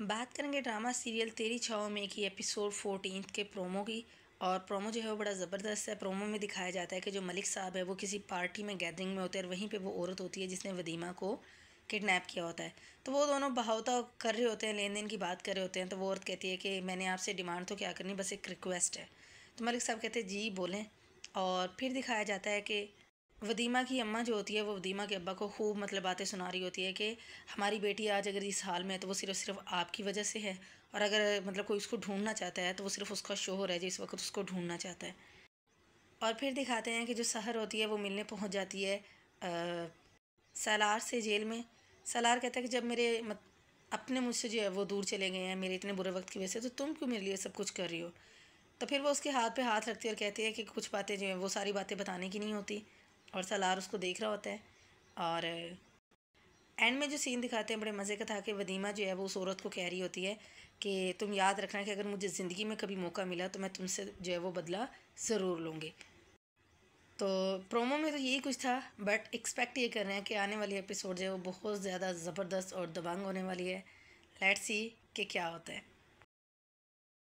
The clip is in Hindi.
बात करेंगे ड्रामा सीरियल तेरी छाओ में की एपिसोड फोर्टीन के प्रोमो की और प्रोमो जो है वो बड़ा ज़बरदस्त है प्रोमो में दिखाया जाता है कि जो मलिक साहब है वो किसी पार्टी में गैदरिंग में होते हैं और वहीं पे वो औरत होती है जिसने वदीमा को किडनैप किया होता है तो वो दोनों बहावता कर रहे होते हैं लेन देन की बात कर रहे होते हैं तो वो औरत कहती है कि मैंने आपसे डिमांड तो क्या करनी बस एक रिक्वेस्ट है तो मलिक साहब कहते हैं जी बोलें और फिर दिखाया जाता है कि वदीमा की अम्मा जो होती है वो वदीमा के अब्बा को खूब मतलब बातें सुना रही होती है कि हमारी बेटी आज अगर इस हाल में है तो वो सिर्फ सिर्फ आपकी वजह से है और अगर मतलब कोई उसको ढूंढना चाहता है तो वो सिर्फ उसका शोहर है जो इस वक्त उसको ढूंढना चाहता है और फिर दिखाते हैं कि जो सहर होती है वो मिलने पहुँच जाती है सैलार से जेल में सलार कहता है कि जब मेरे मत, अपने मुझसे जो है वो दूर चले गए हैं मेरे इतने बुरे वक्त की वजह से तो तुम क्यों मेरे लिए सब कुछ कर रही हो तो फिर वो उसके हाथ पे हाथ रखती है और कहती है कि कुछ बातें जो हैं वो सारी बातें बताने की नहीं होती और सलार उसको देख रहा होता है और एंड में जो सीन दिखाते हैं बड़े मज़े का था कि वदीमा जो है वो उस औरत को कह रही होती है कि तुम याद रखना कि अगर मुझे ज़िंदगी में कभी मौका मिला तो मैं तुमसे जो है वो बदला ज़रूर लूँगी तो प्रोमो में तो यही कुछ था बट एक्सपेक्ट ये कर रहे हैं कि आने वाली एपिसोड जो है वो बहुत ज़्यादा ज़बरदस्त और दबंग होने वाली है लेट्स सी कि क्या होता है